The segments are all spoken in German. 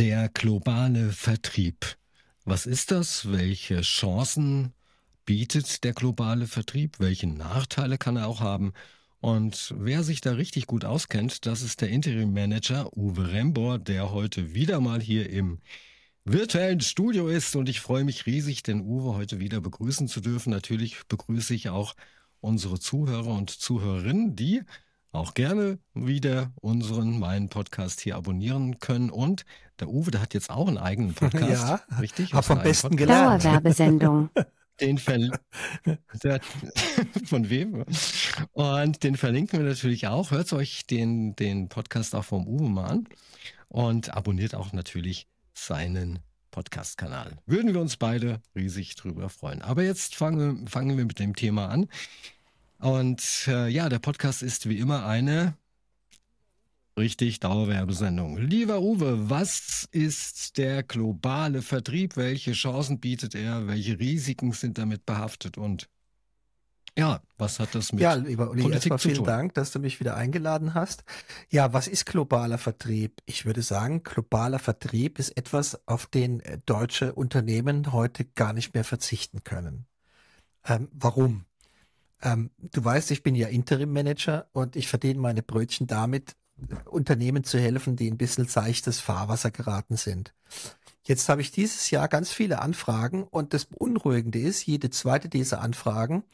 Der globale Vertrieb. Was ist das? Welche Chancen bietet der globale Vertrieb? Welche Nachteile kann er auch haben? Und wer sich da richtig gut auskennt, das ist der Interim Manager Uwe Rembor, der heute wieder mal hier im virtuellen Studio ist. Und ich freue mich riesig, den Uwe heute wieder begrüßen zu dürfen. Natürlich begrüße ich auch unsere Zuhörer und Zuhörerinnen, die auch gerne wieder unseren, meinen Podcast hier abonnieren können. Und der Uwe, der hat jetzt auch einen eigenen Podcast. ja, richtig? Hab vom besten gelernt. Dauerwerbesendung. Den Verl der, von wem? Und den verlinken wir natürlich auch. Hört euch den, den Podcast auch vom Uwe mal an und abonniert auch natürlich seinen Podcast-Kanal. Würden wir uns beide riesig drüber freuen. Aber jetzt fangen, fangen wir mit dem Thema an. Und äh, ja, der Podcast ist wie immer eine richtig Dauerwerbesendung. Lieber Uwe, was ist der globale Vertrieb? Welche Chancen bietet er? Welche Risiken sind damit behaftet? Und ja, was hat das mit ja, lieber Uli, Politik erstmal vielen tun? Dank, dass du mich wieder eingeladen hast. Ja, was ist globaler Vertrieb? Ich würde sagen, globaler Vertrieb ist etwas, auf den äh, deutsche Unternehmen heute gar nicht mehr verzichten können. Ähm, warum? Ähm, du weißt, ich bin ja Interim-Manager und ich verdiene meine Brötchen damit, äh, Unternehmen zu helfen, die ein bisschen seichtes Fahrwasser geraten sind. Jetzt habe ich dieses Jahr ganz viele Anfragen und das Beunruhigende ist, jede zweite dieser Anfragen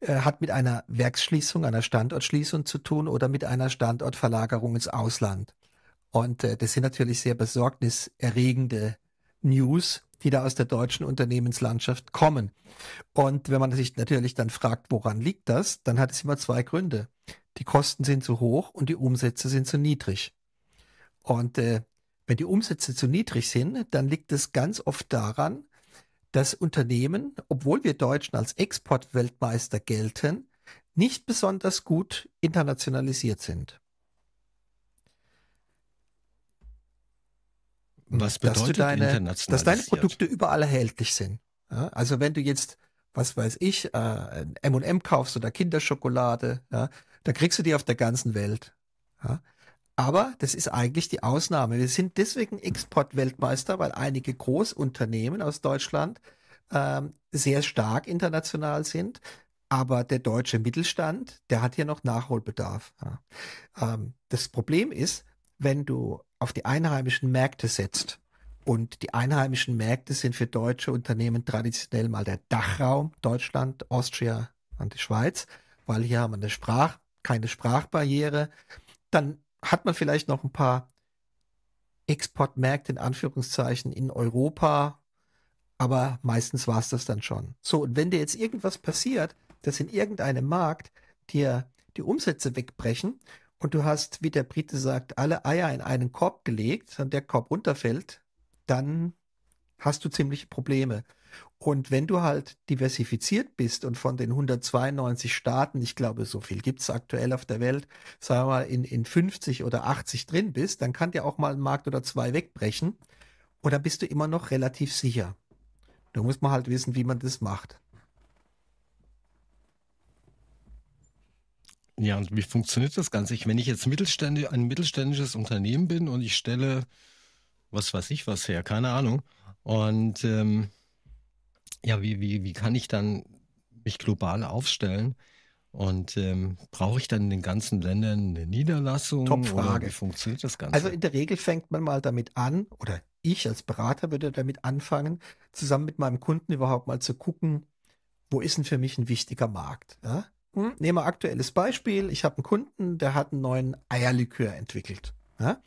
äh, hat mit einer Werksschließung, einer Standortschließung zu tun oder mit einer Standortverlagerung ins Ausland. Und äh, das sind natürlich sehr besorgniserregende News, die da aus der deutschen Unternehmenslandschaft kommen. Und wenn man sich natürlich dann fragt, woran liegt das, dann hat es immer zwei Gründe. Die Kosten sind zu hoch und die Umsätze sind zu niedrig. Und äh, wenn die Umsätze zu niedrig sind, dann liegt es ganz oft daran, dass Unternehmen, obwohl wir Deutschen als Exportweltmeister gelten, nicht besonders gut internationalisiert sind. Was bedeutet dass deine, Dass deine Produkte überall erhältlich sind. Ja, also wenn du jetzt, was weiß ich, äh, M&M kaufst oder Kinderschokolade, ja, da kriegst du die auf der ganzen Welt. Ja. Aber das ist eigentlich die Ausnahme. Wir sind deswegen Exportweltmeister, weil einige Großunternehmen aus Deutschland ähm, sehr stark international sind. Aber der deutsche Mittelstand, der hat hier noch Nachholbedarf. Ja. Ähm, das Problem ist, wenn du auf die einheimischen Märkte setzt, und die einheimischen Märkte sind für deutsche Unternehmen traditionell mal der Dachraum, Deutschland, Austria und die Schweiz, weil hier haben wir eine Sprach, keine Sprachbarriere. Dann hat man vielleicht noch ein paar Exportmärkte in Anführungszeichen in Europa, aber meistens war es das dann schon. So, und wenn dir jetzt irgendwas passiert, dass in irgendeinem Markt dir die Umsätze wegbrechen und du hast, wie der Brite sagt, alle Eier in einen Korb gelegt und der Korb runterfällt, dann hast du ziemliche Probleme. Und wenn du halt diversifiziert bist und von den 192 Staaten, ich glaube, so viel gibt es aktuell auf der Welt, sagen wir mal, in, in 50 oder 80 drin bist, dann kann dir auch mal ein Markt oder zwei wegbrechen Oder bist du immer noch relativ sicher. Da muss man halt wissen, wie man das macht. Ja, und wie funktioniert das Ganze? Ich, wenn ich jetzt mittelständi ein mittelständisches Unternehmen bin und ich stelle, was weiß ich was her, keine Ahnung. Und ähm, ja, wie, wie, wie kann ich dann mich global aufstellen? Und ähm, brauche ich dann in den ganzen Ländern eine Niederlassung? Topfrage. Wie funktioniert das Ganze? Also in der Regel fängt man mal damit an, oder ich als Berater würde damit anfangen, zusammen mit meinem Kunden überhaupt mal zu gucken, wo ist denn für mich ein wichtiger Markt? Ja? Hm? nehmen wir aktuelles Beispiel. Ich habe einen Kunden, der hat einen neuen Eierlikör entwickelt. Ja?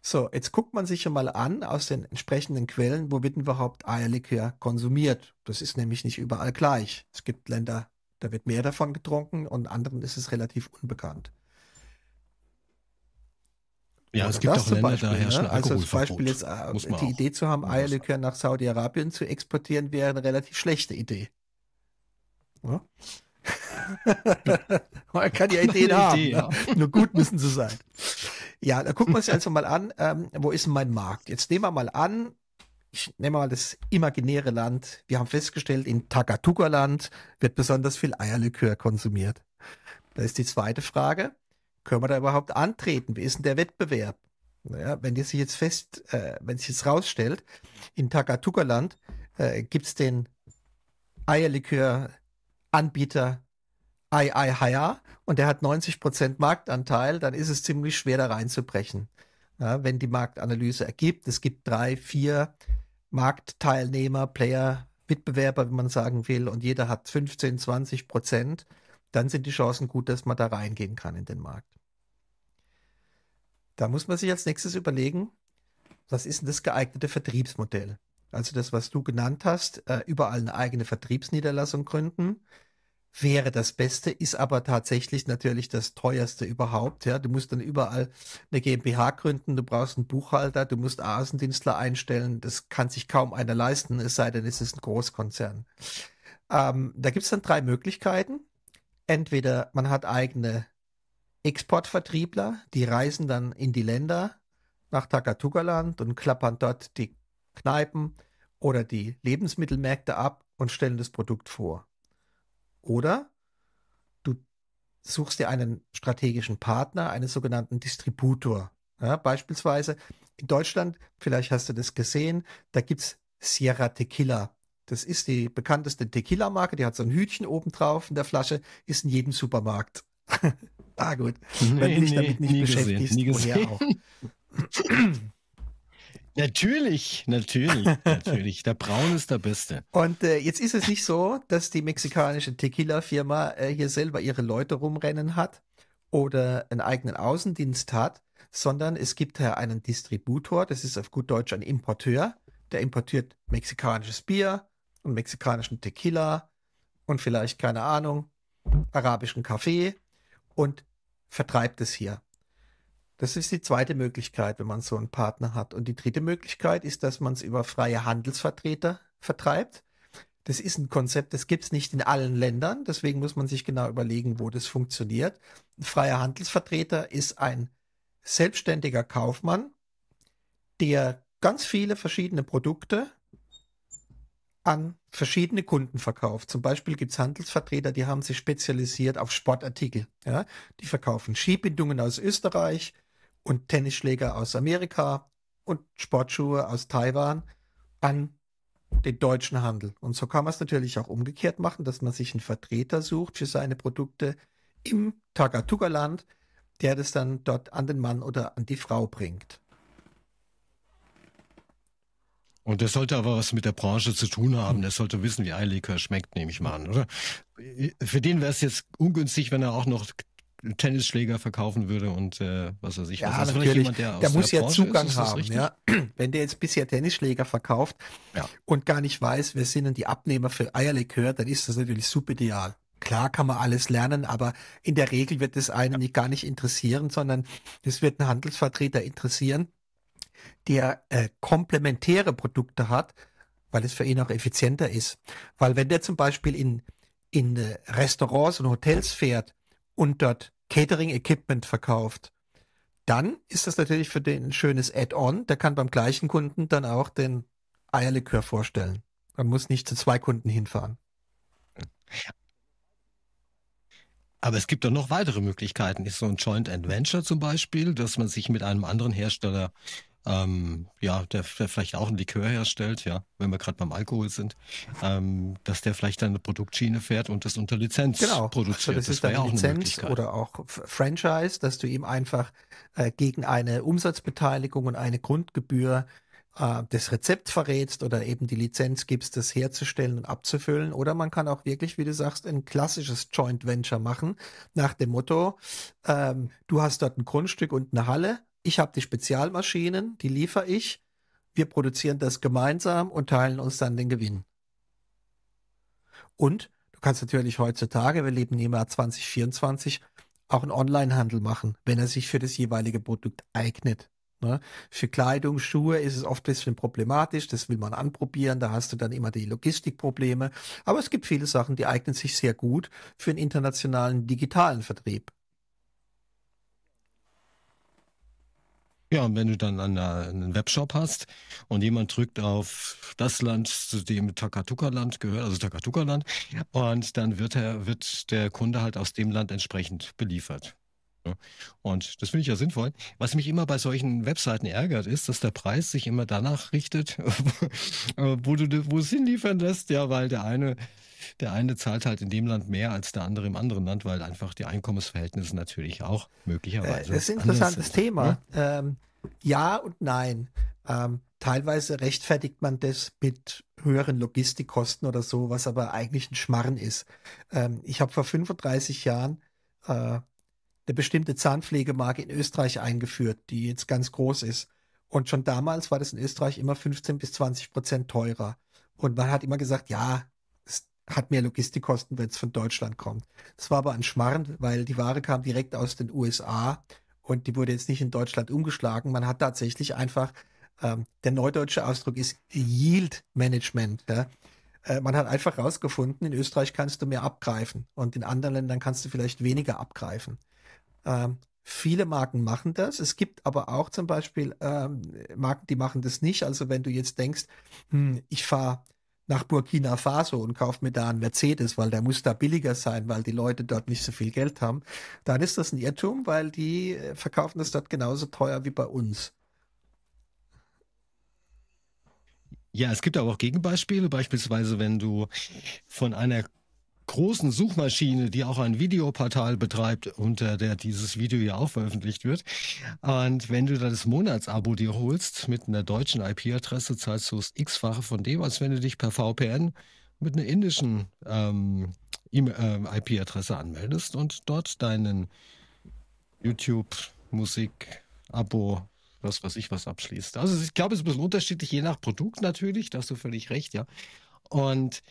So, jetzt guckt man sich ja mal an aus den entsprechenden Quellen, wo wird überhaupt Eierlikör konsumiert. Das ist nämlich nicht überall gleich. Es gibt Länder, da wird mehr davon getrunken und anderen ist es relativ unbekannt. Ja, es gibt auch Länder, Beispiel, da herrschen ne? Also zum Beispiel jetzt äh, die Idee zu haben, Eierlikör nach Saudi-Arabien zu exportieren, wäre eine relativ schlechte Idee. Ja? Man kann ja Ideen Meine haben. ja. Nur gut müssen sie sein. Ja, da gucken wir uns jetzt also mal an, ähm, wo ist denn mein Markt? Jetzt nehmen wir mal an, ich nehme mal das imaginäre Land. Wir haben festgestellt, in Takatuka-Land wird besonders viel Eierlikör konsumiert. Da ist die zweite Frage, können wir da überhaupt antreten? Wie ist denn der Wettbewerb? Naja, wenn die sich jetzt fest, äh, wenn sich jetzt rausstellt, in Takatuka-Land äh, gibt es den Eierlikör-Anbieter ei, ei, haya und der hat 90 Marktanteil, dann ist es ziemlich schwer, da reinzubrechen. Ja, wenn die Marktanalyse ergibt, es gibt drei, vier Marktteilnehmer, Player, Mitbewerber, wie man sagen will, und jeder hat 15, 20 Prozent, dann sind die Chancen gut, dass man da reingehen kann in den Markt. Da muss man sich als nächstes überlegen, was ist denn das geeignete Vertriebsmodell? Also das, was du genannt hast, äh, überall eine eigene Vertriebsniederlassung gründen wäre das Beste, ist aber tatsächlich natürlich das teuerste überhaupt. Ja, du musst dann überall eine GmbH gründen, du brauchst einen Buchhalter, du musst Asendienstler einstellen. Das kann sich kaum einer leisten, es sei denn, es ist ein Großkonzern. Ähm, da gibt es dann drei Möglichkeiten. Entweder man hat eigene Exportvertriebler, die reisen dann in die Länder nach Takatugaland und klappern dort die Kneipen oder die Lebensmittelmärkte ab und stellen das Produkt vor. Oder du suchst dir einen strategischen Partner, einen sogenannten Distributor. Ja, beispielsweise in Deutschland, vielleicht hast du das gesehen, da gibt es Sierra Tequila. Das ist die bekannteste Tequila-Marke, die hat so ein Hütchen oben drauf in der Flasche, ist in jedem Supermarkt. ah, gut. Nee, Wenn du dich nee, damit nicht beschäftigst, gesehen, woher auch. Natürlich, natürlich, natürlich. Der Braun ist der Beste. Und äh, jetzt ist es nicht so, dass die mexikanische Tequila-Firma äh, hier selber ihre Leute rumrennen hat oder einen eigenen Außendienst hat, sondern es gibt ja einen Distributor, das ist auf gut Deutsch ein Importeur, der importiert mexikanisches Bier und mexikanischen Tequila und vielleicht, keine Ahnung, arabischen Kaffee und vertreibt es hier. Das ist die zweite Möglichkeit, wenn man so einen Partner hat. Und die dritte Möglichkeit ist, dass man es über freie Handelsvertreter vertreibt. Das ist ein Konzept, das gibt es nicht in allen Ländern. Deswegen muss man sich genau überlegen, wo das funktioniert. Ein freier Handelsvertreter ist ein selbstständiger Kaufmann, der ganz viele verschiedene Produkte an verschiedene Kunden verkauft. Zum Beispiel gibt es Handelsvertreter, die haben sich spezialisiert auf Sportartikel. Ja? Die verkaufen Skibindungen aus Österreich, und Tennisschläger aus Amerika und Sportschuhe aus Taiwan an den deutschen Handel. Und so kann man es natürlich auch umgekehrt machen, dass man sich einen Vertreter sucht für seine Produkte im Tagatuga-Land, der das dann dort an den Mann oder an die Frau bringt. Und das sollte aber was mit der Branche zu tun haben. Der sollte wissen, wie Eilikör schmeckt, nehme ich mal an, oder? Für den wäre es jetzt ungünstig, wenn er auch noch Tennisschläger verkaufen würde und äh, was weiß ich. Ja, was. natürlich. Jemand, der, der muss der ja Branche Zugang ist, haben. ja? Wenn der jetzt bisher Tennisschläger verkauft ja. und gar nicht weiß, wer sind denn die Abnehmer für Eierlikör, dann ist das natürlich subideal. Klar kann man alles lernen, aber in der Regel wird das einen ja. gar nicht interessieren, sondern das wird einen Handelsvertreter interessieren, der äh, komplementäre Produkte hat, weil es für ihn auch effizienter ist. Weil wenn der zum Beispiel in, in äh, Restaurants und Hotels fährt und dort Catering-Equipment verkauft, dann ist das natürlich für den ein schönes Add-on. Der kann beim gleichen Kunden dann auch den Eierlikör vorstellen. Man muss nicht zu zwei Kunden hinfahren. Aber es gibt doch noch weitere Möglichkeiten. Ist so ein Joint Adventure zum Beispiel, dass man sich mit einem anderen Hersteller ähm, ja, der, der vielleicht auch ein Likör herstellt, ja, wenn wir gerade beim Alkohol sind, ähm, dass der vielleicht dann eine Produktschiene fährt und das unter Lizenz genau. Also produziert. Genau, also das, das ist dann ja Lizenz oder auch Franchise, dass du ihm einfach äh, gegen eine Umsatzbeteiligung und eine Grundgebühr äh, das Rezept verrätst oder eben die Lizenz gibst, das herzustellen und abzufüllen. Oder man kann auch wirklich, wie du sagst, ein klassisches Joint Venture machen, nach dem Motto, ähm, du hast dort ein Grundstück und eine Halle ich habe die Spezialmaschinen, die liefere ich, wir produzieren das gemeinsam und teilen uns dann den Gewinn. Und du kannst natürlich heutzutage, wir leben im Jahr 2024, auch einen Onlinehandel machen, wenn er sich für das jeweilige Produkt eignet. Ne? Für Kleidung, Schuhe ist es oft ein bisschen problematisch, das will man anprobieren, da hast du dann immer die Logistikprobleme. Aber es gibt viele Sachen, die eignen sich sehr gut für einen internationalen digitalen Vertrieb. Ja, und wenn du dann einen Webshop hast und jemand drückt auf das Land, zu dem Takatuka-Land gehört, also Takatuka-Land, und dann wird, er, wird der Kunde halt aus dem Land entsprechend beliefert. Und das finde ich ja sinnvoll. Was mich immer bei solchen Webseiten ärgert, ist, dass der Preis sich immer danach richtet, wo du wo es hinliefern lässt, ja, weil der eine, der eine zahlt halt in dem Land mehr als der andere im anderen Land, weil einfach die Einkommensverhältnisse natürlich auch möglicherweise. Äh, das ist ein interessantes sind. Thema. Ja? Ähm, ja und nein. Ähm, teilweise rechtfertigt man das mit höheren Logistikkosten oder so, was aber eigentlich ein Schmarren ist. Ähm, ich habe vor 35 Jahren äh, eine bestimmte Zahnpflegemarke in Österreich eingeführt, die jetzt ganz groß ist. Und schon damals war das in Österreich immer 15 bis 20 Prozent teurer. Und man hat immer gesagt, ja, es hat mehr Logistikkosten, wenn es von Deutschland kommt. Das war aber ein Schmarrn, weil die Ware kam direkt aus den USA und die wurde jetzt nicht in Deutschland umgeschlagen. Man hat tatsächlich einfach, ähm, der neudeutsche Ausdruck ist Yield Management. Ja? Äh, man hat einfach rausgefunden, in Österreich kannst du mehr abgreifen und in anderen Ländern kannst du vielleicht weniger abgreifen. Ähm, viele Marken machen das. Es gibt aber auch zum Beispiel ähm, Marken, die machen das nicht. Also wenn du jetzt denkst, hm, ich fahre nach Burkina Faso und kauft mir da einen Mercedes, weil der muss da billiger sein, weil die Leute dort nicht so viel Geld haben, dann ist das ein Irrtum, weil die äh, verkaufen das dort genauso teuer wie bei uns. Ja, es gibt aber auch Gegenbeispiele, beispielsweise wenn du von einer großen Suchmaschine, die auch ein Videoportal betreibt, unter der dieses Video ja auch veröffentlicht wird. Und wenn du dann das Monatsabo dir holst mit einer deutschen IP-Adresse, zahlst du das x-fache von dem, als wenn du dich per VPN mit einer indischen ähm, IP-Adresse äh, anmeldest und dort deinen YouTube, Musik, Abo, was weiß ich was abschließt. Also ich glaube, es ist ein bisschen unterschiedlich, je nach Produkt natürlich, da hast du völlig recht, ja. Und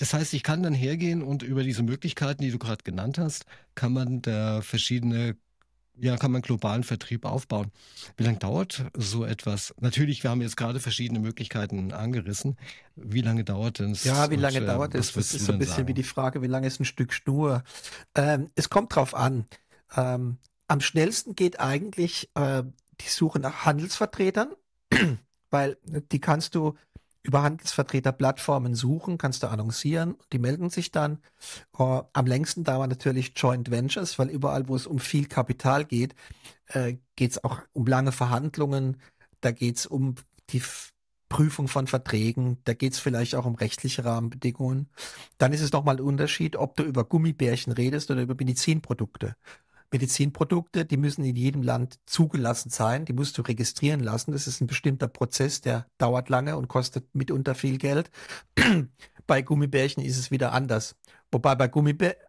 das heißt, ich kann dann hergehen und über diese Möglichkeiten, die du gerade genannt hast, kann man da verschiedene ja, kann man globalen Vertrieb aufbauen. Wie lange dauert so etwas? Natürlich, wir haben jetzt gerade verschiedene Möglichkeiten angerissen. Wie lange dauert denn es? Ja, wie lange äh, dauert es? Das ist so ein bisschen sagen? wie die Frage, wie lange ist ein Stück Schnur? Ähm, es kommt drauf an. Ähm, am schnellsten geht eigentlich äh, die Suche nach Handelsvertretern, weil äh, die kannst du über Handelsvertreterplattformen suchen, kannst du annoncieren, die melden sich dann. Uh, am längsten dauern natürlich Joint Ventures, weil überall, wo es um viel Kapital geht, äh, geht es auch um lange Verhandlungen, da geht es um die Prüfung von Verträgen, da geht es vielleicht auch um rechtliche Rahmenbedingungen. Dann ist es nochmal ein Unterschied, ob du über Gummibärchen redest oder über Medizinprodukte. Medizinprodukte, die müssen in jedem Land zugelassen sein, die musst du registrieren lassen. Das ist ein bestimmter Prozess, der dauert lange und kostet mitunter viel Geld. bei Gummibärchen ist es wieder anders. Wobei bei Gummibärchen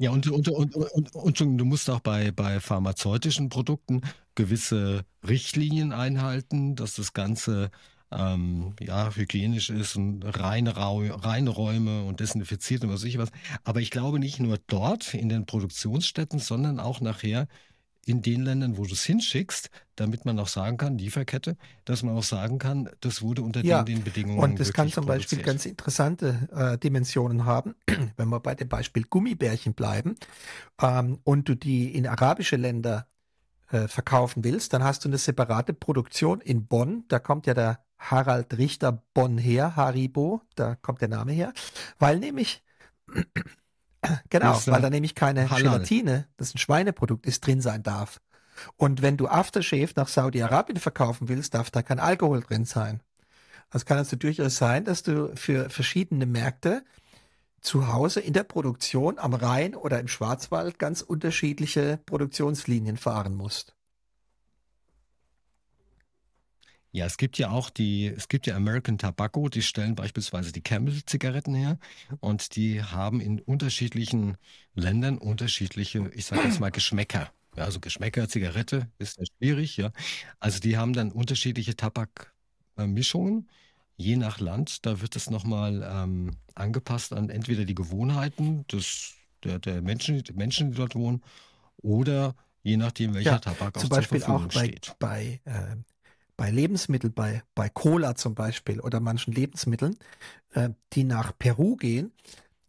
ja, und, und, und, und, du musst auch bei, bei pharmazeutischen Produkten gewisse Richtlinien einhalten, dass das Ganze ähm, ja, hygienisch ist und reine, reine Räume und desinfiziert und was weiß ich was. Aber ich glaube nicht nur dort in den Produktionsstätten, sondern auch nachher in den Ländern, wo du es hinschickst, damit man auch sagen kann, Lieferkette, dass man auch sagen kann, das wurde unter ja, den, den Bedingungen. Und das kann zum Beispiel ganz interessante äh, Dimensionen haben, wenn wir bei dem Beispiel Gummibärchen bleiben ähm, und du die in arabische Länder äh, verkaufen willst, dann hast du eine separate Produktion in Bonn. Da kommt ja der Harald Richter Bonn her, Haribo, da kommt der Name her, weil nämlich, genau, Richter weil äh, da nämlich keine Halal. Gelatine, das ein Schweineprodukt ist, drin sein darf. Und wenn du Aftershave nach Saudi-Arabien verkaufen willst, darf da kein Alkohol drin sein. Also kann es also durchaus sein, dass du für verschiedene Märkte zu Hause in der Produktion am Rhein oder im Schwarzwald ganz unterschiedliche Produktionslinien fahren musst. Ja, es gibt ja auch die, es gibt ja American Tobacco, die stellen beispielsweise die campbell zigaretten her und die haben in unterschiedlichen Ländern unterschiedliche, ich sage jetzt mal, Geschmäcker. Ja, also Geschmäcker, Zigarette ist ja schwierig, ja. Also die haben dann unterschiedliche Tabakmischungen. Je nach Land, da wird es nochmal ähm, angepasst an entweder die Gewohnheiten des, der, der Menschen, die Menschen, die dort wohnen, oder je nachdem, welcher ja, Tabak auch zum Beispiel zur Verfügung auch bei, steht. bei äh, bei Lebensmitteln, bei, bei Cola zum Beispiel oder manchen Lebensmitteln, äh, die nach Peru gehen,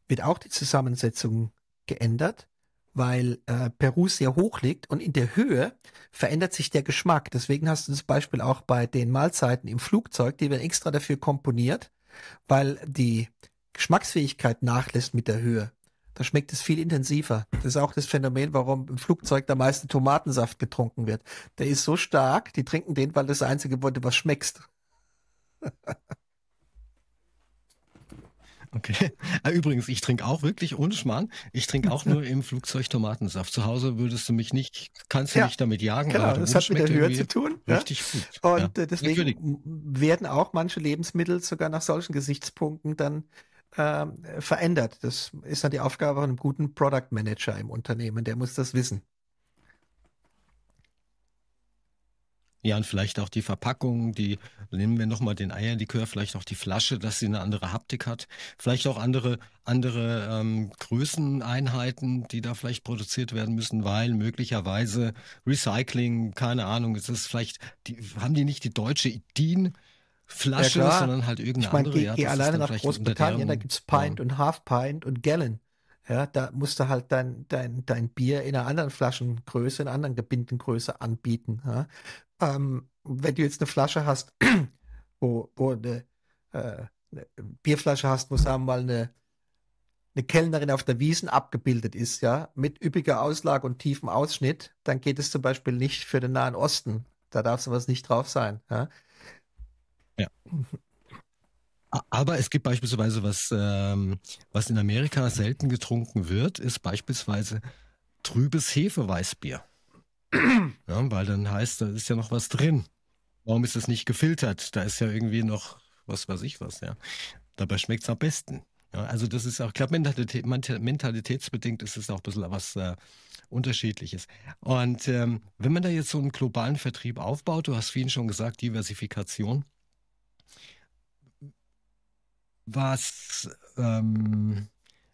wird auch die Zusammensetzung geändert, weil äh, Peru sehr hoch liegt und in der Höhe verändert sich der Geschmack. Deswegen hast du das Beispiel auch bei den Mahlzeiten im Flugzeug, die werden extra dafür komponiert, weil die Geschmacksfähigkeit nachlässt mit der Höhe. Da schmeckt es viel intensiver. Das ist auch das Phänomen, warum im Flugzeug der meiste Tomatensaft getrunken wird. Der ist so stark, die trinken den, weil das, einzige wurde, was schmeckst. Okay. Ah, übrigens, ich trinke auch wirklich ohne Schmarrn. Ich trinke auch nur im Flugzeug Tomatensaft. Zu Hause würdest du mich nicht, kannst du ja, mich damit jagen. Genau, das hat mit der Höhe zu tun. Richtig ja? gut. Und ja. Äh, deswegen Natürlich. werden auch manche Lebensmittel sogar nach solchen Gesichtspunkten dann äh, verändert. Das ist dann die Aufgabe von einem guten Product Manager im Unternehmen. Der muss das wissen. Ja, und vielleicht auch die Verpackung, die nehmen wir nochmal den Eierlikör, vielleicht auch die Flasche, dass sie eine andere Haptik hat, vielleicht auch andere, andere ähm, Größeneinheiten, die da vielleicht produziert werden müssen, weil möglicherweise Recycling, keine Ahnung, es vielleicht, die, haben die nicht die deutsche DIN? Flasche, ja, sondern halt irgendeine ich mein, andere. Geh, ja, geh alleine nach Großbritannien, da gibt es Pint ja. und Half Pint und Gallon. Ja, da musst du halt dein, dein, dein Bier in einer anderen Flaschengröße, in einer anderen Gebindengröße anbieten. Ja. Ähm, wenn du jetzt eine Flasche hast, wo, wo eine, äh, eine Bierflasche hast, wo sagen wir mal eine, eine Kellnerin auf der Wiesen abgebildet ist, ja, mit üppiger Auslage und tiefem Ausschnitt, dann geht es zum Beispiel nicht für den Nahen Osten. Da darf sowas nicht drauf sein. Ja. Ja. Aber es gibt beispielsweise was, ähm, was in Amerika selten getrunken wird, ist beispielsweise trübes Hefeweißbier. Ja, weil dann heißt, da ist ja noch was drin. Warum ist das nicht gefiltert? Da ist ja irgendwie noch was weiß ich was, ja. Dabei schmeckt es am besten. Ja, also das ist auch, ich glaube, Mentalität, mentalitätsbedingt ist es auch ein bisschen was äh, Unterschiedliches. Und ähm, wenn man da jetzt so einen globalen Vertrieb aufbaut, du hast vielen schon gesagt, Diversifikation, was, ähm,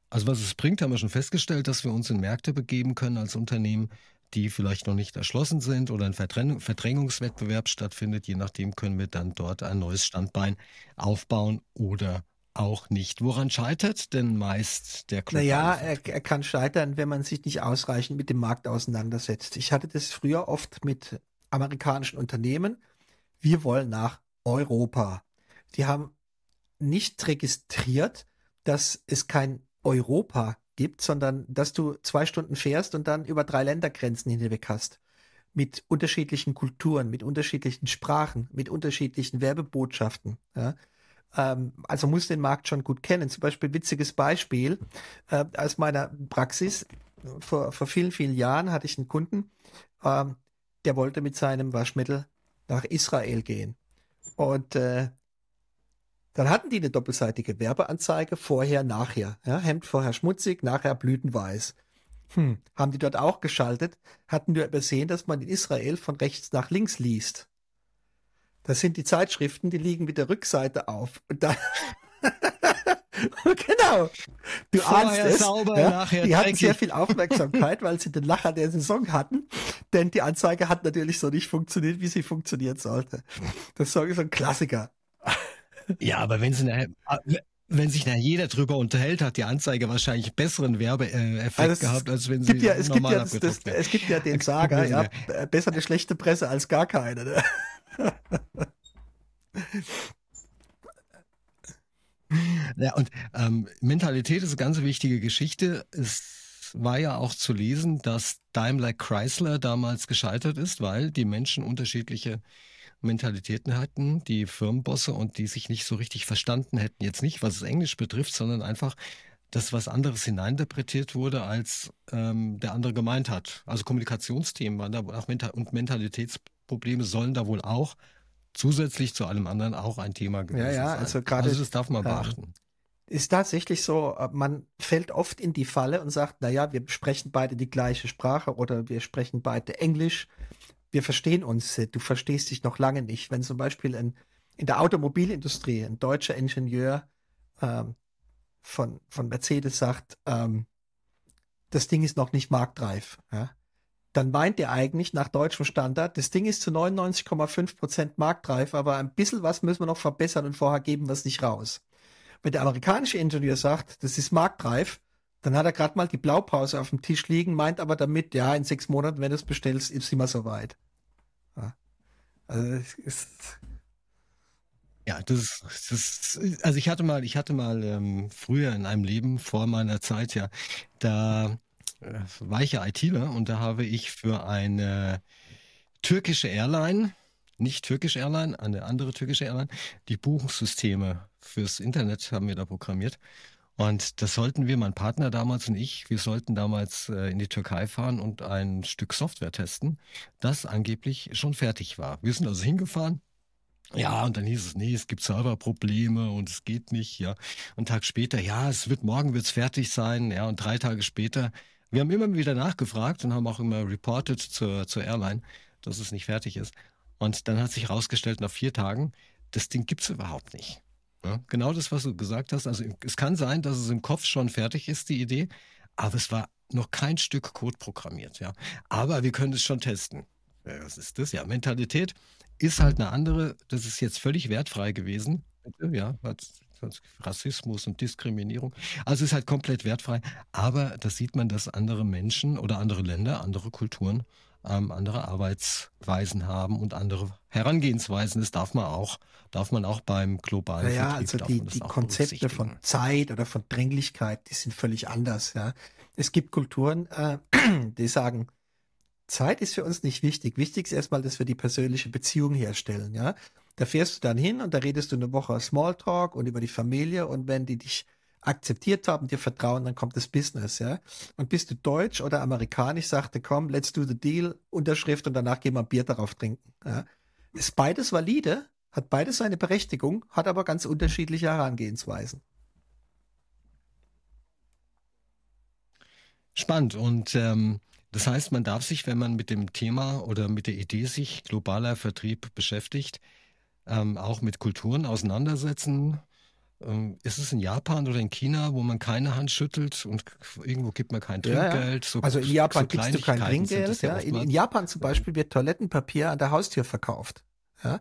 also was es bringt, haben wir schon festgestellt, dass wir uns in Märkte begeben können als Unternehmen, die vielleicht noch nicht erschlossen sind oder ein Verdrängungswettbewerb stattfindet. Je nachdem können wir dann dort ein neues Standbein aufbauen oder auch nicht. Woran scheitert denn meist der Club? Naja, er, er, kann scheitern, wenn man sich nicht ausreichend mit dem Markt auseinandersetzt. Ich hatte das früher oft mit amerikanischen Unternehmen. Wir wollen nach Europa. Die haben nicht registriert, dass es kein Europa gibt, sondern dass du zwei Stunden fährst und dann über drei Ländergrenzen hinweg hast. Mit unterschiedlichen Kulturen, mit unterschiedlichen Sprachen, mit unterschiedlichen Werbebotschaften. Ja. Ähm, also muss den Markt schon gut kennen. Zum Beispiel witziges Beispiel äh, aus meiner Praxis. Vor, vor vielen, vielen Jahren hatte ich einen Kunden, ähm, der wollte mit seinem Waschmittel nach Israel gehen. Und äh, dann hatten die eine doppelseitige Werbeanzeige, vorher, nachher. Ja, Hemd vorher schmutzig, nachher blütenweiß. Hm, haben die dort auch geschaltet, hatten nur übersehen, dass man in Israel von rechts nach links liest. Das sind die Zeitschriften, die liegen mit der Rückseite auf. Und dann genau. Du Vorher ahnst es. Sauber, ja? die hatten sehr viel Aufmerksamkeit, weil sie den Lacher der Saison hatten. Denn die Anzeige hat natürlich so nicht funktioniert, wie sie funktionieren sollte. Das Song ist ein Klassiker. Ja, aber wenn sie ah, wenn sich na jeder drüber unterhält, hat die Anzeige wahrscheinlich besseren Werbeeffekt also gehabt, als wenn sie ja, es normal gibt ja, abgedruckt das, das, Es gibt ja den Sager, ja, äh, besser eine schlechte Presse als gar keine. Ne? ja, und ähm, Mentalität ist eine ganz wichtige Geschichte. Es war ja auch zu lesen, dass Daimler Chrysler damals gescheitert ist, weil die Menschen unterschiedliche Mentalitäten hatten, die Firmenbosse und die sich nicht so richtig verstanden hätten. Jetzt nicht, was es Englisch betrifft, sondern einfach, dass was anderes hineininterpretiert wurde, als ähm, der andere gemeint hat. Also Kommunikationsthemen waren da auch Mental und Mentalitätsprobleme sollen da wohl auch zusätzlich zu allem anderen auch ein Thema gewesen ja, ja, sein. Also, grade, also das darf man ähm, beachten. Ist tatsächlich so, äh, man fällt oft in die Falle und sagt, naja, wir sprechen beide die gleiche Sprache oder wir sprechen beide Englisch wir verstehen uns, Du verstehst dich noch lange nicht. Wenn zum Beispiel ein, in der Automobilindustrie ein deutscher Ingenieur ähm, von, von Mercedes sagt, ähm, das Ding ist noch nicht marktreif, ja? dann meint er eigentlich nach deutschem Standard, das Ding ist zu 99,5% Prozent marktreif, aber ein bisschen was müssen wir noch verbessern und vorher geben wir es nicht raus. Wenn der amerikanische Ingenieur sagt, das ist marktreif, dann hat er gerade mal die Blaupause auf dem Tisch liegen, meint aber damit, ja, in sechs Monaten, wenn du es bestellst, ist es immer soweit. Ja. Also es ist. Ja, das, das, also ich hatte mal, ich hatte mal ähm, früher in einem Leben vor meiner Zeit ja, da äh, war ich ja ITler und da habe ich für eine türkische Airline, nicht türkische Airline, eine andere türkische Airline, die Buchungssysteme fürs Internet haben wir da programmiert. Und das sollten wir, mein Partner damals und ich, wir sollten damals äh, in die Türkei fahren und ein Stück Software testen, das angeblich schon fertig war. Wir sind also hingefahren. Ja, und dann hieß es, nee, es gibt Serverprobleme und es geht nicht, ja. Und Tag später, ja, es wird morgen wird's fertig sein, ja, und drei Tage später. Wir haben immer wieder nachgefragt und haben auch immer reported zur, zur Airline, dass es nicht fertig ist. Und dann hat sich herausgestellt, nach vier Tagen, das Ding gibt's überhaupt nicht. Ne? Genau das, was du gesagt hast. Also es kann sein, dass es im Kopf schon fertig ist, die Idee, aber es war noch kein Stück Code programmiert. Ja, aber wir können es schon testen. Ja, was ist das? Ja, Mentalität ist halt eine andere. Das ist jetzt völlig wertfrei gewesen. Ja, Rassismus und Diskriminierung. Also ist halt komplett wertfrei. Aber das sieht man, dass andere Menschen oder andere Länder, andere Kulturen ähm, andere Arbeitsweisen haben und andere Herangehensweisen. Das darf man auch, darf man auch beim globalen naja, Vertrieb, also die, die Konzepte von Zeit oder von Dringlichkeit, die sind völlig anders. Ja. Es gibt Kulturen, äh, die sagen, Zeit ist für uns nicht wichtig. Wichtig ist erstmal, dass wir die persönliche Beziehung herstellen. Ja. Da fährst du dann hin und da redest du eine Woche Smalltalk und über die Familie und wenn die dich akzeptiert haben, dir vertrauen, dann kommt das Business, ja. Und bist du deutsch oder amerikanisch, sagte, komm, let's do the deal, Unterschrift und danach gehen wir ein Bier darauf trinken. Ja? Ist beides valide, hat beides seine Berechtigung, hat aber ganz unterschiedliche Herangehensweisen. Spannend und ähm, das heißt, man darf sich, wenn man mit dem Thema oder mit der Idee sich globaler Vertrieb beschäftigt, ähm, auch mit Kulturen auseinandersetzen, ähm, ist es in Japan oder in China, wo man keine Hand schüttelt und irgendwo gibt man kein Trinkgeld? Ja, ja. So, also in Japan so gibst du kein Trinkgeld. Ja, in, in, Japan zum Beispiel wird Toilettenpapier an der Haustür verkauft. Äh,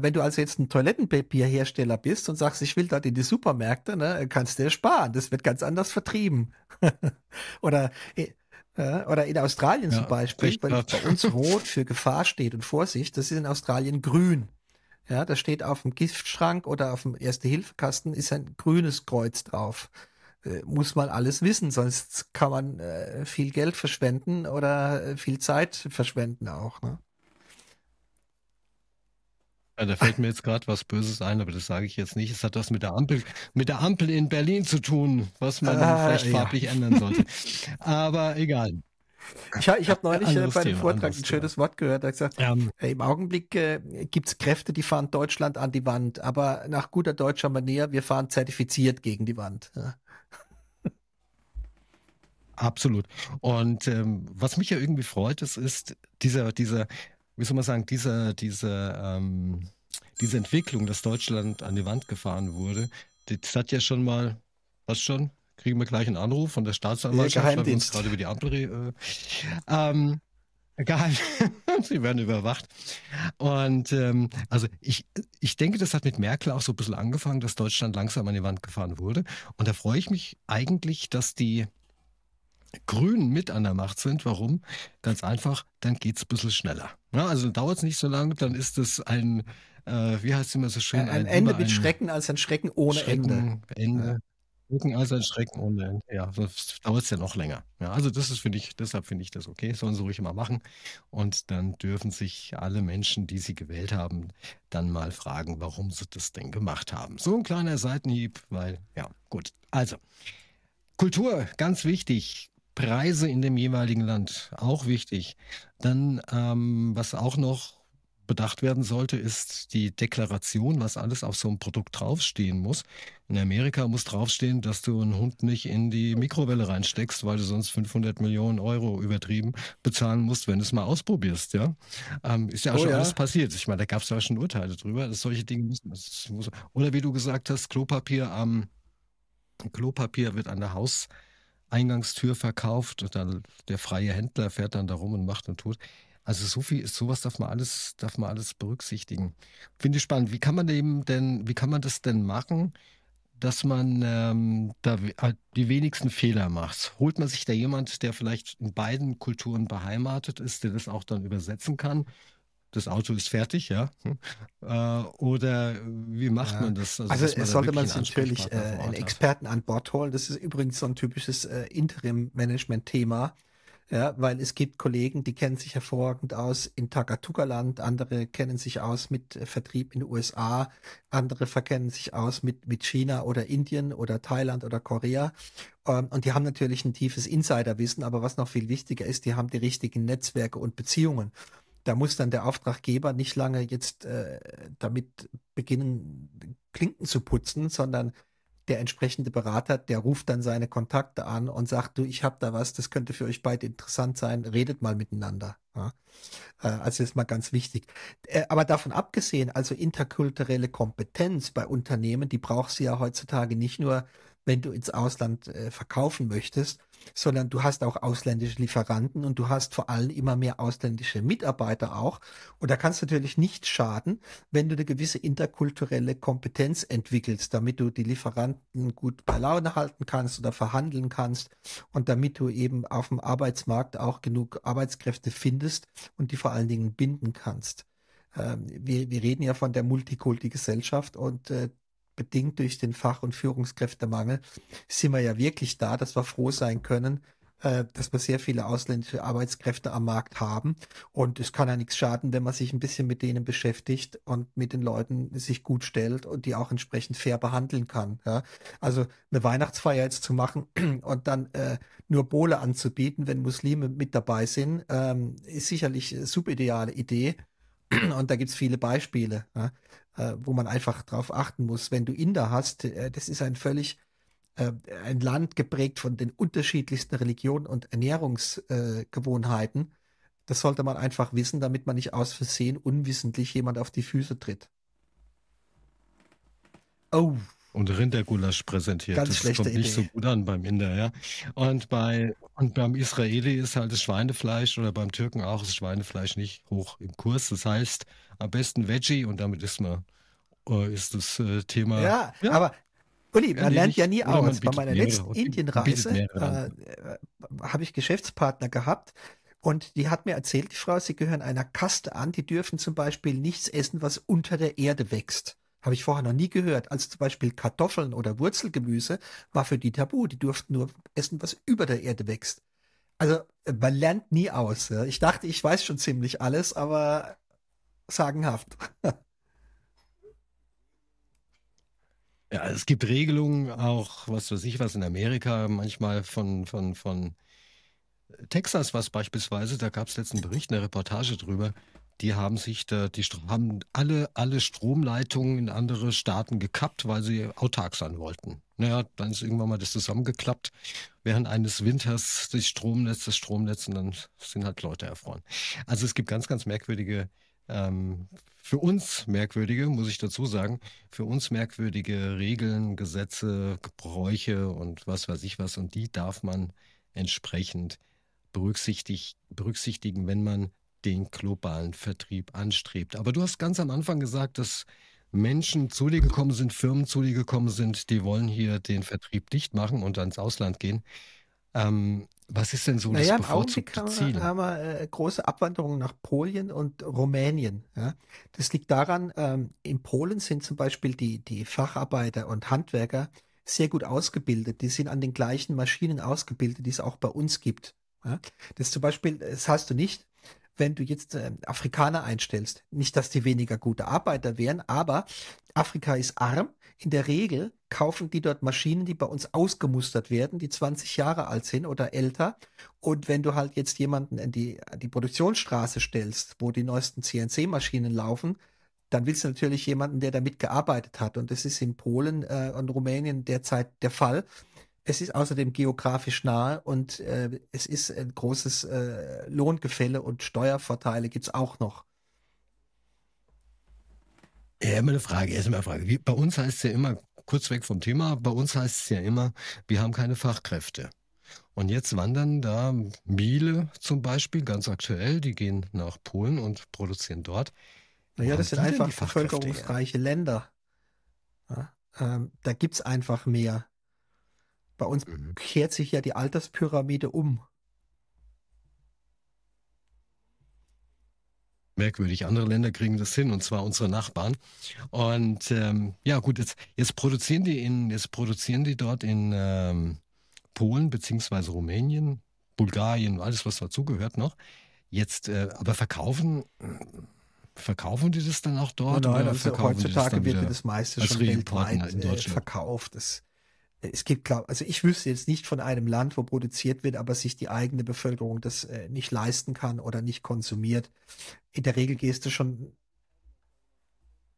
wenn du also jetzt ein Toilettenpapierhersteller bist und sagst, ich will dort in die Supermärkte, ne, kannst du dir sparen. Das wird ganz anders vertrieben. oder, äh, äh, oder in Australien zum Beispiel, weil bei uns rot für Gefahr steht und Vorsicht, das ist in Australien grün. Ja, da steht auf dem Giftschrank oder auf dem Erste-Hilfe-Kasten ist ein grünes Kreuz drauf. Äh, muss man alles wissen, sonst kann man äh, viel Geld verschwenden oder äh, viel Zeit verschwenden auch. Ne? Ja, da fällt mir jetzt gerade was Böses ein, aber das sage ich jetzt nicht. Es hat was mit der Ampel, mit der Ampel in Berlin zu tun, was man ah, vielleicht ja. ändern sollte. aber egal. Ich, ich habe neulich äh, bei einem Vortrag ein schönes Thema. Wort gehört, Er hat gesagt, ähm. im Augenblick äh, gibt es Kräfte, die fahren Deutschland an die Wand, aber nach guter deutscher Manier, wir fahren zertifiziert gegen die Wand. Ja. Absolut. Und ähm, was mich ja irgendwie freut, das ist dieser, dieser, wie soll man sagen, dieser, dieser, ähm, diese Entwicklung, dass Deutschland an die Wand gefahren wurde, das hat ja schon mal, was schon, kriegen wir gleich einen Anruf von der Staatsanwaltschaft, ja, Geheimdienst. weil wir uns gerade über die Ampel äh, ähm, Geheim. Sie werden überwacht. Und ähm, also ich, ich denke, das hat mit Merkel auch so ein bisschen angefangen, dass Deutschland langsam an die Wand gefahren wurde. Und da freue ich mich eigentlich, dass die Grünen mit an der Macht sind. Warum? Ganz einfach, dann geht es ein bisschen schneller. Ja, also dauert es nicht so lange, dann ist es ein, äh, wie heißt es immer so schön? Ein, ein Ende mit ein Schrecken als ein Schrecken ohne Schrecken, Ende. Ende. Strecken als ein Schrecken ohne Ende. Ja, sonst dauert es ja noch länger. Ja, also das ist, finde ich, deshalb finde ich das okay. Sollen sie ruhig mal machen. Und dann dürfen sich alle Menschen, die sie gewählt haben, dann mal fragen, warum sie das denn gemacht haben. So ein kleiner Seitenhieb, weil, ja, gut. Also, Kultur, ganz wichtig. Preise in dem jeweiligen Land, auch wichtig. Dann, ähm, was auch noch bedacht werden sollte, ist die Deklaration, was alles auf so einem Produkt draufstehen muss. In Amerika muss draufstehen, dass du einen Hund nicht in die Mikrowelle reinsteckst, weil du sonst 500 Millionen Euro übertrieben bezahlen musst, wenn du es mal ausprobierst. Ja, ähm, ist ja auch oh, schon ja. alles passiert. Ich meine, da gab es ja schon Urteile drüber, dass solche Dinge müssen. Muss, oder wie du gesagt hast, Klopapier am ähm, Klopapier wird an der Haus Eingangstür verkauft und dann der freie Händler fährt dann da rum und macht und tut. Also so viel, sowas darf man alles, darf man alles berücksichtigen. Finde ich spannend. Wie kann man eben denn, wie kann man das denn machen, dass man ähm, da halt die wenigsten Fehler macht? Holt man sich da jemand, der vielleicht in beiden Kulturen beheimatet ist, der das auch dann übersetzen kann? das Auto ist fertig, ja? Hm? Äh, oder wie macht ja. man das? Also, also man sollte man sich natürlich äh, einen Experten an Bord holen. Das ist übrigens so ein typisches äh, Interim-Management-Thema. Ja, weil es gibt Kollegen, die kennen sich hervorragend aus in Takatuka-Land, andere kennen sich aus mit Vertrieb in den USA, andere verkennen sich aus mit, mit China oder Indien oder Thailand oder Korea. Ähm, und die haben natürlich ein tiefes Insiderwissen, aber was noch viel wichtiger ist, die haben die richtigen Netzwerke und Beziehungen da muss dann der Auftraggeber nicht lange jetzt äh, damit beginnen, Klinken zu putzen, sondern der entsprechende Berater, der ruft dann seine Kontakte an und sagt, du, ich habe da was, das könnte für euch beide interessant sein, redet mal miteinander. Ja. Äh, also ist mal ganz wichtig. Äh, aber davon abgesehen, also interkulturelle Kompetenz bei Unternehmen, die braucht sie ja heutzutage nicht nur wenn du ins Ausland äh, verkaufen möchtest, sondern du hast auch ausländische Lieferanten und du hast vor allem immer mehr ausländische Mitarbeiter auch. Und da kann es natürlich nicht schaden, wenn du eine gewisse interkulturelle Kompetenz entwickelst, damit du die Lieferanten gut bei Laune halten kannst oder verhandeln kannst und damit du eben auf dem Arbeitsmarkt auch genug Arbeitskräfte findest und die vor allen Dingen binden kannst. Ähm, wir, wir reden ja von der Multikulti-Gesellschaft und äh, bedingt durch den Fach- und Führungskräftemangel sind wir ja wirklich da, dass wir froh sein können, äh, dass wir sehr viele ausländische Arbeitskräfte am Markt haben. Und es kann ja nichts schaden, wenn man sich ein bisschen mit denen beschäftigt und mit den Leuten sich gut stellt und die auch entsprechend fair behandeln kann. Ja? Also eine Weihnachtsfeier jetzt zu machen und dann äh, nur Bohle anzubieten, wenn Muslime mit dabei sind, ähm, ist sicherlich eine subideale Idee. Und da gibt es viele Beispiele. Ja? äh, wo man einfach drauf achten muss. Wenn du Inder hast, äh, das ist ein völlig äh, ein Land geprägt von den unterschiedlichsten Religionen und Ernährungsgewohnheiten. das sollte man einfach wissen, damit man nicht aus Versehen unwissentlich jemand auf die Füße tritt. Oh, und Rindergulasch präsentiert. Ganz das schlechte kommt Idee. nicht so gut an beim Inder, ja. Und bei und beim Israeli ist halt das Schweinefleisch oder beim Türken auch das Schweinefleisch nicht hoch im Kurs. Das heißt, am besten Veggie und damit ist man äh, ist das äh, Thema. Ja, ja. aber Uli, man lernt ja nie aus. Bei meiner letzten Indienreise äh, habe ich Geschäftspartner gehabt und die hat mir erzählt, die Frau, sie gehören einer Kaste an, die dürfen zum Beispiel nichts essen, was unter der Erde wächst. Habe ich vorher noch nie gehört. Also zum Beispiel Kartoffeln oder Wurzelgemüse war für die tabu. Die durften nur essen, was über der Erde wächst. Also äh, man lernt nie aus. Ja. Ich dachte, ich weiß schon ziemlich alles, aber sagenhaft. Ja, es gibt Regelungen, auch was weiß ich was in Amerika, manchmal von, von, von Texas was beispielsweise, da gab es letzten Bericht, eine Reportage drüber, die haben sich da, die haben alle, alle Stromleitungen in andere Staaten gekappt, weil sie autark sein wollten. Naja, dann ist irgendwann mal das zusammengeklappt. Während eines Winters das Stromnetz, das Stromnetz und dann sind halt Leute erfroren. Also es gibt ganz, ganz merkwürdige, ähm, für uns merkwürdige, muss ich dazu sagen, für uns merkwürdige Regeln, Gesetze, Gebräuche und was weiß ich was. Und die darf man entsprechend berücksichtigen, wenn man den globalen Vertrieb anstrebt. Aber du hast ganz am Anfang gesagt, dass Menschen zu dir gekommen sind, Firmen zu dir gekommen sind, die wollen hier den Vertrieb dicht machen und ans Ausland gehen. Ähm, was ist denn so naja, das bevorzugte Ziel? Wir, haben wir äh, große Abwanderung nach Polen und Rumänien. Ja? Das liegt daran, ähm, in Polen sind zum Beispiel die, die Facharbeiter und Handwerker sehr gut ausgebildet. Die sind an den gleichen Maschinen ausgebildet, die es auch bei uns gibt. Ja? Das zum Beispiel, das hast du nicht wenn du jetzt äh, Afrikaner einstellst. Nicht, dass die weniger gute Arbeiter wären, aber Afrika ist arm. In der Regel kaufen die dort Maschinen, die bei uns ausgemustert werden, die 20 Jahre alt sind oder älter. Und wenn du halt jetzt jemanden in die, die Produktionsstraße stellst, wo die neuesten CNC-Maschinen laufen, dann willst du natürlich jemanden, der damit gearbeitet hat. Und das ist in Polen äh, und Rumänien derzeit der Fall. Es ist außerdem geografisch nahe und äh, es ist ein großes äh, Lohngefälle und Steuervorteile gibt es auch noch. Ja, immer eine Frage, erstmal eine Frage. Wie, bei uns heißt es ja immer, kurz weg vom Thema, bei uns heißt es ja immer, wir haben keine Fachkräfte. Und jetzt wandern da Miele zum Beispiel, ganz aktuell, die gehen nach Polen und produzieren dort. Naja, das sind einfach bevölkerungsreiche Länder. Ja, ähm, da gibt es einfach mehr. Bei uns mhm. kehrt sich ja die Alterspyramide um. merkwürdig. Andere Länder kriegen das hin, und zwar unsere Nachbarn. Und ähm, ja, gut, jetzt, jetzt produzieren die in, jetzt produzieren die dort in ähm, Polen beziehungsweise Rumänien, Bulgarien, alles was dazugehört noch. Jetzt, äh, aber verkaufen. Verkaufen die das dann auch dort? Genau, ja, nein, also heutzutage wird das meiste schon weltweit äh, verkauft. Es es gibt, glaube also ich wüsste jetzt nicht von einem Land, wo produziert wird, aber sich die eigene Bevölkerung das äh, nicht leisten kann oder nicht konsumiert. In der Regel gehst du schon.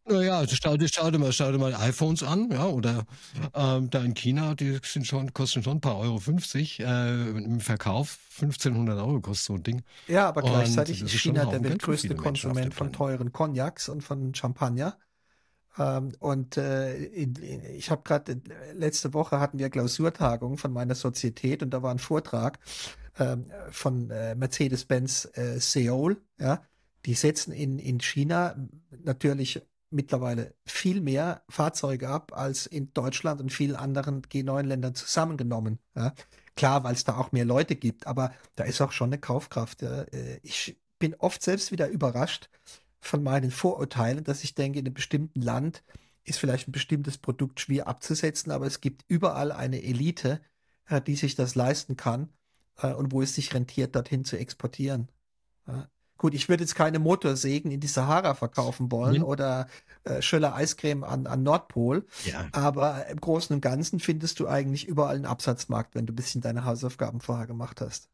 Naja, also schau, schau, dir mal, schau dir mal iPhones an, ja, oder ähm, da in China, die sind schon, kosten schon ein paar Euro 50 äh, im Verkauf. 1500 Euro kostet so ein Ding. Ja, aber gleichzeitig ist China der weltgrößte Konsument von teuren Cognacs und von Champagner. Ähm, und äh, ich habe gerade, äh, letzte Woche hatten wir Klausurtagung von meiner Sozietät und da war ein Vortrag ähm, von äh, Mercedes-Benz Seoul. Ja? Die setzen in, in China natürlich mittlerweile viel mehr Fahrzeuge ab als in Deutschland und vielen anderen G9-Ländern zusammengenommen. Ja? Klar, weil es da auch mehr Leute gibt, aber da ist auch schon eine Kaufkraft. Ja? Ich bin oft selbst wieder überrascht, von meinen Vorurteilen, dass ich denke, in einem bestimmten Land ist vielleicht ein bestimmtes Produkt schwer abzusetzen, aber es gibt überall eine Elite, äh, die sich das leisten kann äh, und wo es sich rentiert, dorthin zu exportieren. Gut, ich würde jetzt keine Motorsägen in die Sahara verkaufen wollen mhm. oder äh, Schöller Eiscreme an, an Nordpol. Ja. Aber im Großen und Ganzen findest du eigentlich überall einen Absatzmarkt, wenn du ein bisschen deine Hausaufgaben vorher gemacht hast.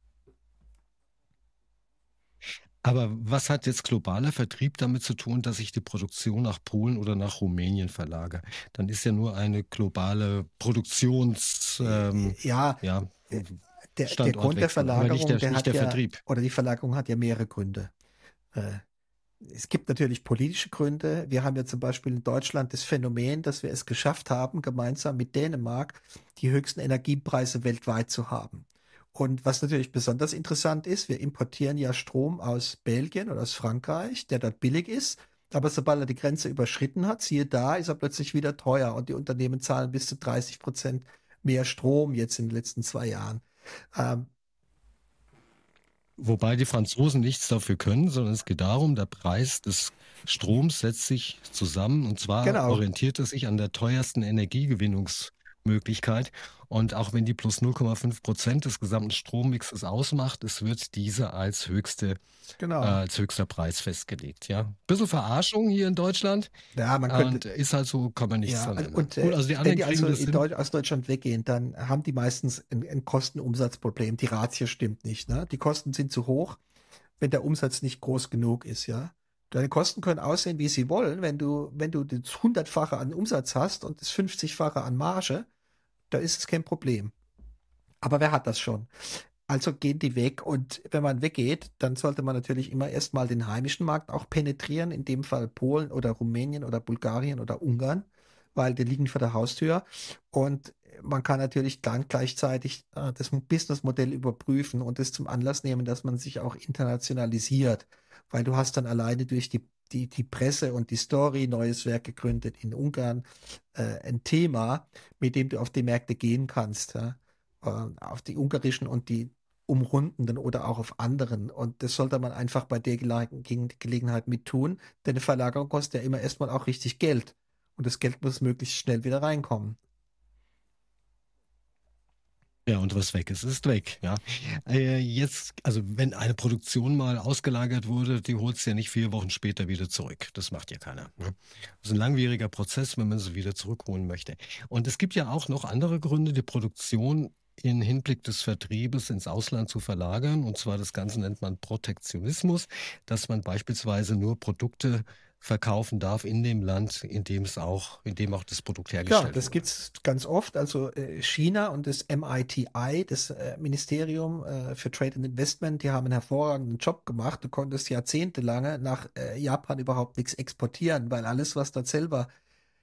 Aber was hat jetzt globaler Vertrieb damit zu tun, dass ich die Produktion nach Polen oder nach Rumänien verlagere? Dann ist ja nur eine globale Produktions... Ähm, ja, ja der, der Grund der Verlagerung, nicht der, der nicht der Vertrieb. Ja, oder die Verlagerung hat ja mehrere Gründe. Äh, es gibt natürlich politische Gründe. Wir haben ja zum Beispiel in Deutschland das Phänomen, dass wir es geschafft haben, gemeinsam mit Dänemark die höchsten Energiepreise weltweit zu haben. Und was natürlich besonders interessant ist, wir importieren ja Strom aus Belgien oder aus Frankreich, der dort billig ist. Aber sobald er die Grenze überschritten hat, siehe da, ist er plötzlich wieder teuer und die Unternehmen zahlen bis zu 30 Prozent mehr Strom jetzt in den letzten zwei Jahren. Ähm, Wobei die Franzosen nichts dafür können, sondern es geht darum, der Preis des Stroms setzt sich zusammen und zwar genau. orientiert es sich an der teuersten Energiegewinnungs- Möglichkeit. Und auch wenn die plus 0,5 Prozent des gesamten Strommixes ausmacht, es wird diese als, höchste, genau. äh, als höchster Preis festgelegt. Ja, bisschen Verarschung hier in Deutschland. Ja, man könnte. Und ist halt so, kann man nichts ja, dran also und, äh, und, also die anderen wenn die also in Deutsch, aus Deutschland weggehen, dann haben die meistens ein, ein Kostenumsatzproblem. Die Ratio stimmt nicht. Ne? Die Kosten sind zu hoch, wenn der Umsatz nicht groß genug ist. Ja. Deine Kosten können aussehen, wie sie wollen. Wenn du, wenn du das hundertfache an Umsatz hast und das 50-fache an Marge, da ist es kein Problem. Aber wer hat das schon? Also gehen die weg und wenn man weggeht, dann sollte man natürlich immer erstmal den heimischen Markt auch penetrieren, in dem Fall Polen oder Rumänien oder Bulgarien oder Ungarn, weil die liegen vor der Haustür und man kann natürlich dann gleichzeitig äh, das Businessmodell überprüfen und das zum Anlass nehmen, dass man sich auch internationalisiert, weil du hast dann alleine durch die die, die Presse und die Story, neues Werk gegründet in Ungarn, äh, ein Thema, mit dem du auf die Märkte gehen kannst, ja? Ähm, auf die ungarischen und die umrundenden oder auch auf anderen. Und das sollte man einfach bei der Gelegen Gelegenheit mit tun, denn eine Verlagerung kostet ja immer erstmal auch richtig Geld. Und das Geld muss möglichst schnell wieder reinkommen. Ja, und was weg ist, ist weg. Ja. Äh, jetzt, also wenn eine Produktion mal ausgelagert wurde, die holt es ja nicht vier Wochen später wieder zurück. Das macht ja keiner. Ne? Das ist ein langwieriger Prozess, wenn man sie wieder zurückholen möchte. Und es gibt ja auch noch andere Gründe, die Produktion in Hinblick des Vertriebes ins Ausland zu verlagern. Und zwar das Ganze nennt man Protektionismus, dass man beispielsweise nur Produkte verkaufen darf in dem Land, in dem es auch, in dem auch das Produkt hergestellt wird. Ja, das gibt es ganz oft. Also äh, China und das MITI, das äh, Ministerium äh, für Trade and Investment, die haben einen hervorragenden Job gemacht. Du konntest jahrzehntelange nach Japan überhaupt nichts exportieren, weil alles, was dort selber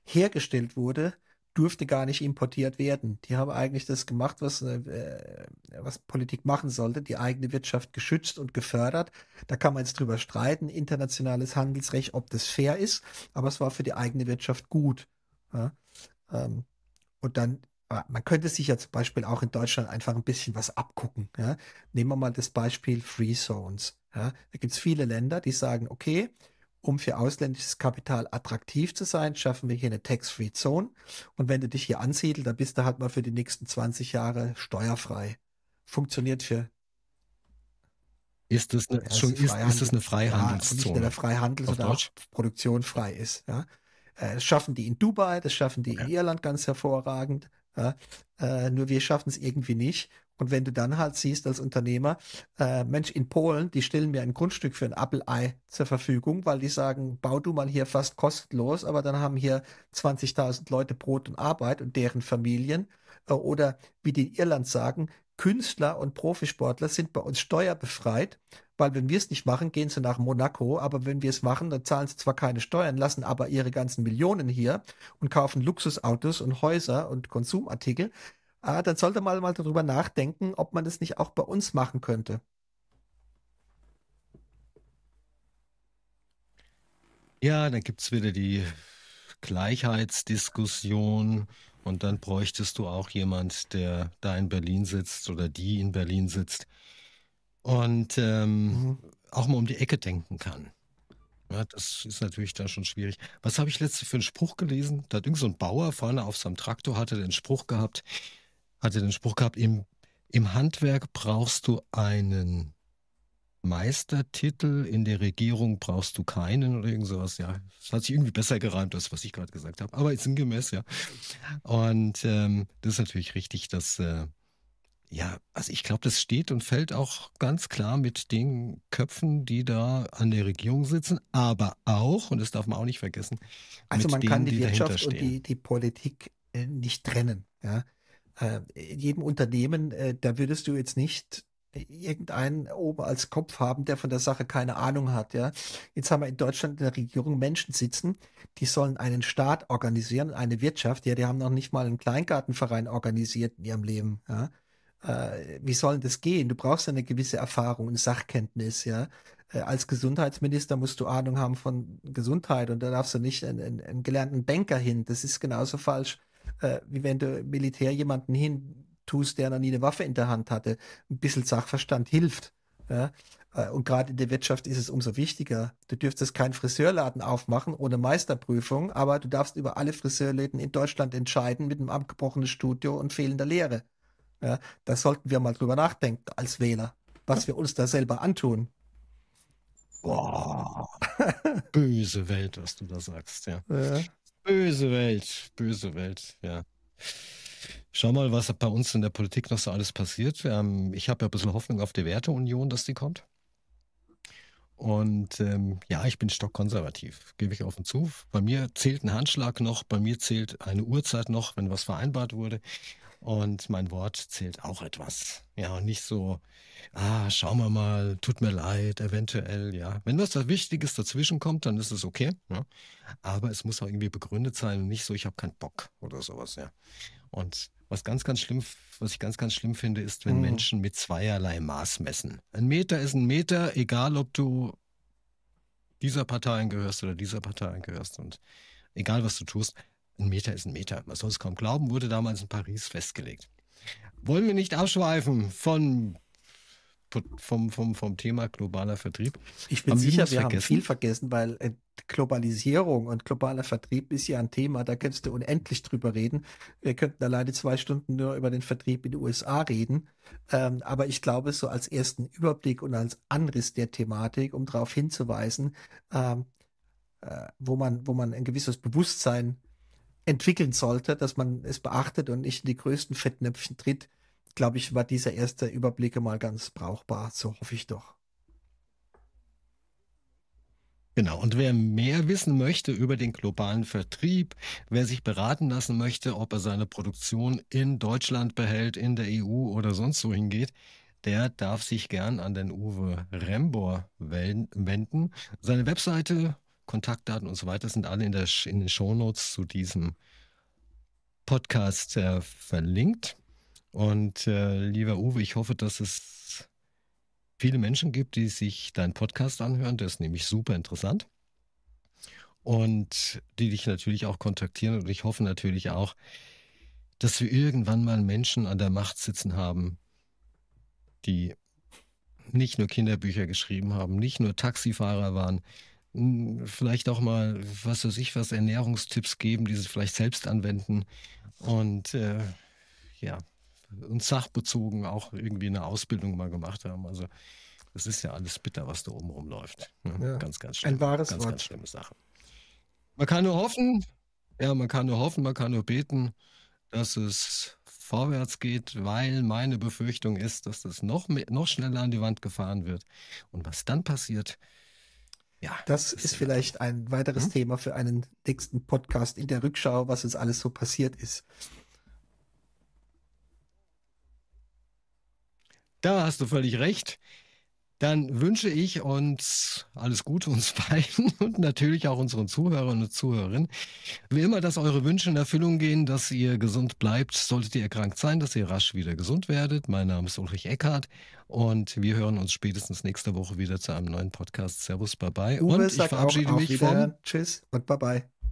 hergestellt wurde, durfte gar nicht importiert werden. Die haben eigentlich das gemacht, was, äh, äh, was Politik machen sollte, die eigene Wirtschaft geschützt und gefördert. Da kann man jetzt drüber streiten, internationales Handelsrecht, ob das fair ist, aber es war für die eigene Wirtschaft gut. Ja? Ähm, und dann, ah, man könnte sich ja zum Beispiel auch in Deutschland einfach ein bisschen was abgucken. Ja? Nehmen wir mal das Beispiel Free Zones. Ja? Da gibt es viele Länder, die sagen, okay, um für ausländisches Kapital attraktiv zu sein, schaffen wir hier eine Tax-Free Zone. Und wenn du dich hier ansiedelst, dann bist du halt mal für die nächsten 20 Jahre steuerfrei. Funktioniert für. Ist das eine, also schon, ist, ist das eine Freihandelszone? Ja, nicht eine Freihandels- oder Deutsch? Produktion frei ist. Ja. Äh, das schaffen die in Dubai, das schaffen die okay. in Irland ganz hervorragend. Ja. Äh, nur wir schaffen es irgendwie nicht. Und wenn du dann halt siehst als Unternehmer, äh, Mensch, in Polen, die stellen mir ein Grundstück für ein Apple-Ei zur Verfügung, weil die sagen, bau du mal hier fast kostenlos, aber dann haben hier 20.000 Leute Brot und Arbeit und deren Familien. Äh, oder wie die in Irland sagen, Künstler und Profisportler sind bei uns steuerbefreit, weil wenn wir es nicht machen, gehen sie nach Monaco, aber wenn wir es machen, dann zahlen sie zwar keine Steuern, lassen aber ihre ganzen Millionen hier und kaufen Luxusautos und Häuser und Konsumartikel ah, dann sollte man mal darüber nachdenken, ob man das nicht auch bei uns machen könnte. Ja, dann gibt es wieder die Gleichheitsdiskussion und dann bräuchtest du auch jemand, der da in Berlin sitzt oder die in Berlin sitzt und ähm, mhm. auch mal um die Ecke denken kann. Ja, das ist natürlich dann schon schwierig. Was habe ich letzte für einen Spruch gelesen? Da hat irgend so ein Bauer vorne auf seinem Traktor hatte den Spruch gehabt, hat er den Spruch gehabt, im, im Handwerk brauchst du einen Meistertitel, in der Regierung brauchst du keinen oder irgend sowas, ja. Das hat sich irgendwie besser gereimt, als was ich gerade gesagt habe, aber ist sinngemäß, ja. Und ähm, das ist natürlich richtig, dass, äh, ja, also ich glaube, das steht und fällt auch ganz klar mit den Köpfen, die da an der Regierung sitzen, aber auch, und das darf man auch nicht vergessen, also man denen, kann die, die Wirtschaft und die, die Politik äh, nicht trennen, ja in äh, jedem Unternehmen, äh, da würdest du jetzt nicht irgendeinen oben als Kopf haben, der von der Sache keine Ahnung hat, ja. Jetzt haben wir in Deutschland in der Regierung Menschen sitzen, die sollen einen Staat organisieren, eine Wirtschaft, ja, die haben noch nicht mal einen Kleingartenverein organisiert in ihrem Leben, ja. Äh, wie soll das gehen? Du brauchst eine gewisse Erfahrung und Sachkenntnis, ja. als Gesundheitsminister musst du Ahnung haben von Gesundheit und da darfst du nicht einen, einen, einen gelernten Banker hin. Das ist genauso falsch äh, wie wenn du Militär jemanden hin tust, der noch nie eine Waffe in der Hand hatte. Ein bisschen Sachverstand hilft. Ja? Äh, und gerade in der Wirtschaft ist es umso wichtiger. Du dürftest keinen Friseurladen aufmachen ohne Meisterprüfung, aber du darfst über alle Friseurläden in Deutschland entscheiden mit einem abgebrochenen Studio und fehlender Lehre. Ja, da sollten wir mal drüber nachdenken als Wähler, was wir uns da selber antun. Boah. Böse Welt, was du da sagst, ja. ja. Böse Welt, böse Welt, ja. Schau mal, was bei uns in der Politik noch so alles passiert. Ähm, ich habe ja ein bisschen Hoffnung auf die Werteunion, dass die kommt. Und ähm, ja, ich bin stockkonservativ, gebe ich offen zu. Bei mir zählt ein Handschlag noch, bei mir zählt eine Uhrzeit noch, wenn was vereinbart wurde. Und mein Wort zählt auch etwas. Ja, und nicht so, ah, schauen wir mal, tut mir leid, eventuell, ja. Wenn was Wichtiges dazwischen kommt, dann ist es okay. Ja. Ne? Aber es muss auch irgendwie begründet sein und nicht so, ich habe keinen Bock oder sowas, ja. Und was ganz, ganz schlimm, was ich ganz, ganz schlimm finde, ist, wenn mhm. Menschen mit zweierlei Maß messen. Ein Meter ist ein Meter, egal ob du dieser Partei angehörst oder dieser Partei angehörst und egal was du tust, ein Meter ist ein Meter. Man soll es kaum glauben, wurde damals in Paris festgelegt. Wollen wir nicht abschweifen von, vom, vom, vom Thema globaler Vertrieb? Ich bin haben sicher, wir vergessen? haben viel vergessen, weil äh, Globalisierung und globaler Vertrieb ist ja ein Thema, da könntest du unendlich drüber reden. Wir könnten alleine zwei Stunden nur über den Vertrieb in den USA reden. Ähm, aber ich glaube, so als ersten Überblick und als Anriss der Thematik, um darauf hinzuweisen, ähm, äh, wo, man, wo man ein gewisses Bewusstsein äh, entwickeln sollte, dass man es beachtet und nicht in die größten Fettnäpfchen tritt, glaube ich, war dieser erste Überblick mal ganz brauchbar. So hoffe ich doch. Genau, und wer mehr wissen möchte über den globalen Vertrieb, wer sich beraten lassen möchte, ob er seine Produktion in Deutschland behält, in der EU oder sonst wo hingeht, der darf sich gern an den Uwe Rembor wenden. Seine Webseite Kontaktdaten und so weiter sind alle in, der, in den Shownotes zu diesem Podcast äh, verlinkt. Und äh, lieber Uwe, ich hoffe, dass es viele Menschen gibt, die sich deinen Podcast anhören. Der ist nämlich super interessant. Und die dich natürlich auch kontaktieren. Und ich hoffe natürlich auch, dass wir irgendwann mal Menschen an der Macht sitzen haben, die nicht nur Kinderbücher geschrieben haben, nicht nur Taxifahrer waren, hm, vielleicht auch mal, was weiß ich, was Ernährungstipps geben, die sie vielleicht selbst anwenden. Und äh, ja, und sachbezogen auch irgendwie eine Ausbildung mal gemacht haben. Also das ist ja alles bitter, was da oben rumläuft. Ne? Ja. Ganz, ganz schlimm. Ein wahres ganz, Wort. Ganz schlimme Sache. Man kann nur hoffen, ja, man kann nur hoffen, man kann nur beten, dass es vorwärts geht, weil meine Befürchtung ist, dass das noch, mehr, noch schneller an die Wand gefahren wird. Und was dann passiert, ja, das ist vielleicht ein weiteres mhm. Thema für einen nächsten Podcast in der Rückschau, was jetzt alles so passiert ist. Da hast du völlig recht. Dann wünsche ich uns alles Gute, uns beiden und natürlich auch unseren Zuhörern und Zuhörerinnen. Wie immer, dass eure Wünsche in Erfüllung gehen, dass ihr gesund bleibt, solltet ihr erkrankt sein, dass ihr rasch wieder gesund werdet. Mein Name ist Ulrich Eckhardt und wir hören uns spätestens nächste Woche wieder zu einem neuen Podcast. Servus, bye bye. Uwe und ich verabschiede mich von Tschüss und bye bye.